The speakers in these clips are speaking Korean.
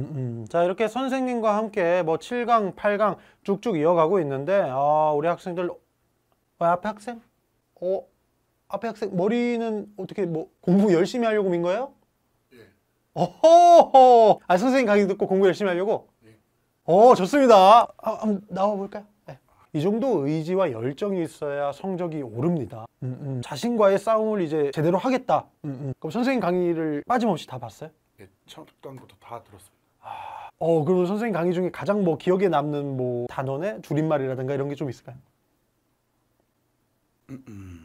음, 음. 자 이렇게 선생님과 함께 뭐 7강, 8강 쭉쭉 이어가고 있는데 아, 우리 학생들 어, 앞에 학생? 어? 앞에 학생 머리는 어떻게 뭐 공부 열심히 하려고 민 거예요? 예. 어허! 아 선생님 강의 듣고 공부 열심히 하려고? 예. 어 좋습니다. 아, 한번 나와볼까요? 네. 이 정도 의지와 열정이 있어야 성적이 오릅니다. 음, 음. 자신과의 싸움을 이제 제대로 하겠다. 음, 음. 그럼 선생님 강의를 빠짐없이 다 봤어요? 예, 첫 강부터 다 들었습니다. 아, 어 그러면 선생님 강의 중에 가장 뭐 기억에 남는 뭐 단원의 줄임말이라든가 이런 게 좀 있을까요?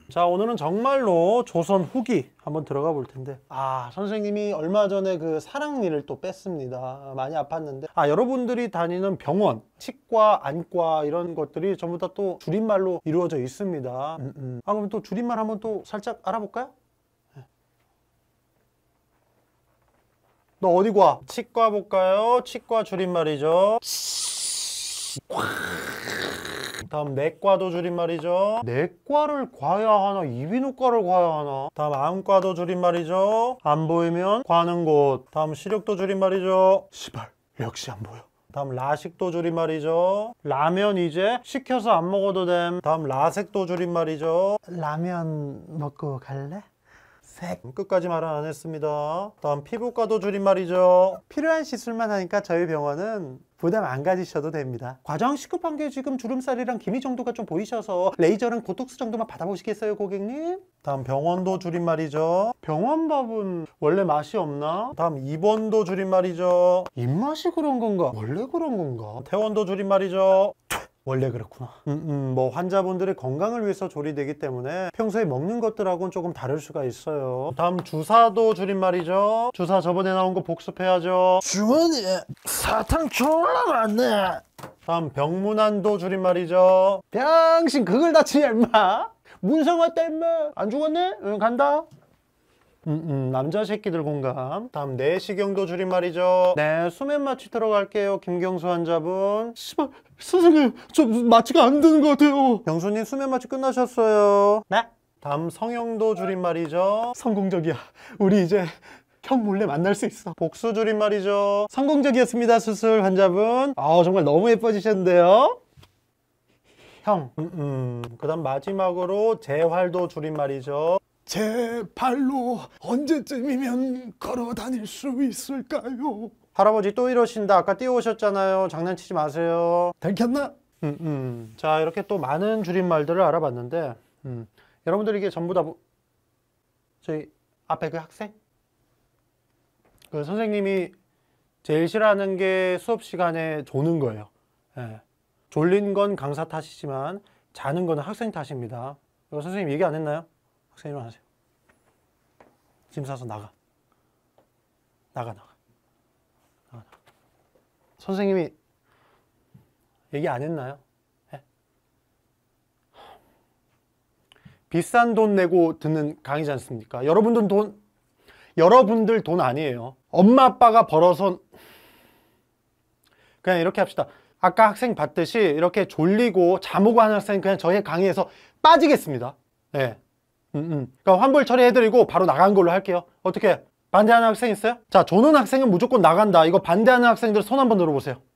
자 오늘은 정말로 조선 후기 한번 들어가 볼 텐데 아 선생님이 얼마 전에 그 사랑니를 또 뺐습니다 많이 아팠는데 아 여러분들이 다니는 병원 치과 안과 이런 것들이 전부 다 또 줄임말로 이루어져 있습니다 음, 음. 아 그럼 또 줄임말 한번 또 살짝 알아볼까요? 너 어디 가? 치과 볼까요? 치과 줄임말이죠. 다음 내과도 줄임말이죠 내과를 과야 하나 이비인후과를 과야 하나 다음 암과도 줄임말이죠 안 보이면 과는 곳 다음 시력도 줄임말이죠 시발 역시 안 보여 다음 라식도 줄임말이죠 라면 이제 시켜서 안 먹어도 됨 다음 라색도 줄임말이죠 라면 먹고 갈래? 퍼 끝까지 말은 안 했습니다 다음 피부과도 줄임말이죠 필요한 시술만 하니까 저희 병원은 부담 안 가지셔도 됩니다 과장 시급한게 지금 주름살이랑 기미 정도가 좀 보이셔서 레이저랑 보톡스 정도만 받아보시겠어요 고객님? 다음 병원도 줄임말이죠 병원 밥은 원래 맛이 없나? 다음 입원도 줄임말이죠 입맛이 그런 건가? 원래 그런 건가? 퇴원도 줄임말이죠 원래 그렇구나. 음, 음, 뭐 환자분들의 건강을 위해서 조리되기 때문에 평소에 먹는 것들하고는 조금 다를 수가 있어요. 다음 주사도 줄임말이죠. 주사 저번에 나온 거 복습해야죠. 주머니에 사탕 졸라 많네. 다음 병문안도 줄임말이죠. 병신 그걸 다치냐 임마. 문성 화다 임마. 안 죽었네? 응 간다. 음, 음, 남자 새끼들 공감 다음 내시경도 네 줄임말이죠 네 수면 마취 들어갈게요 김경수 환자분 씨발 선생님 저 마취가 안 되는 것 같아요 경수님 수면 마취 끝나셨어요 네 다음 성형도 줄임말이죠 성공적이야 우리 이제 형 몰래 만날 수 있어 복수 줄임말이죠 성공적이었습니다 수술 환자분 아 정말 너무 예뻐지셨는데요 형. 음, 음. 그 다음 마지막으로 재활도 줄임말이죠. 제 발로 언제쯤이면 걸어 다닐 수 있을까요? 할아버지 또 이러신다. 아까 뛰어오셨잖아요. 장난치지 마세요. 들켰나? 음, 음. 자 이렇게 또 많은 줄임말들을 알아봤는데 음. 여러분들 이게 전부 다 보... 뭐, 저희 앞에 그 학생? 그 선생님이 제일 싫어하는 게 수업 시간에 조는 거예요. 예. 졸린 건 강사 탓이지만 자는 건 학생 탓입니다. 이거 선생님 얘기 안 했나요? 학생 일어나세요. 짐 싸서 나가. 나가, 나가. 나가, 나가. 선생님이 얘기 안 했나요? 네? 비싼 돈 내고 듣는 강의지 않습니까? 여러분들 돈, 여러분들 돈 아니에요. 엄마 아빠가 벌어서 그냥 이렇게 합시다. 아까 학생 봤듯이 이렇게 졸리고 잠 오고 하는 학생 그냥 저희 강의에서 빠지겠습니다. 네. 음, 음. 그러니까 환불 처리해드리고 바로 나간 걸로 할게요 어떻게 반대하는 학생 있어요? 자저는 학생은 무조건 나간다 이거 반대하는 학생들 손 한번 들어보세요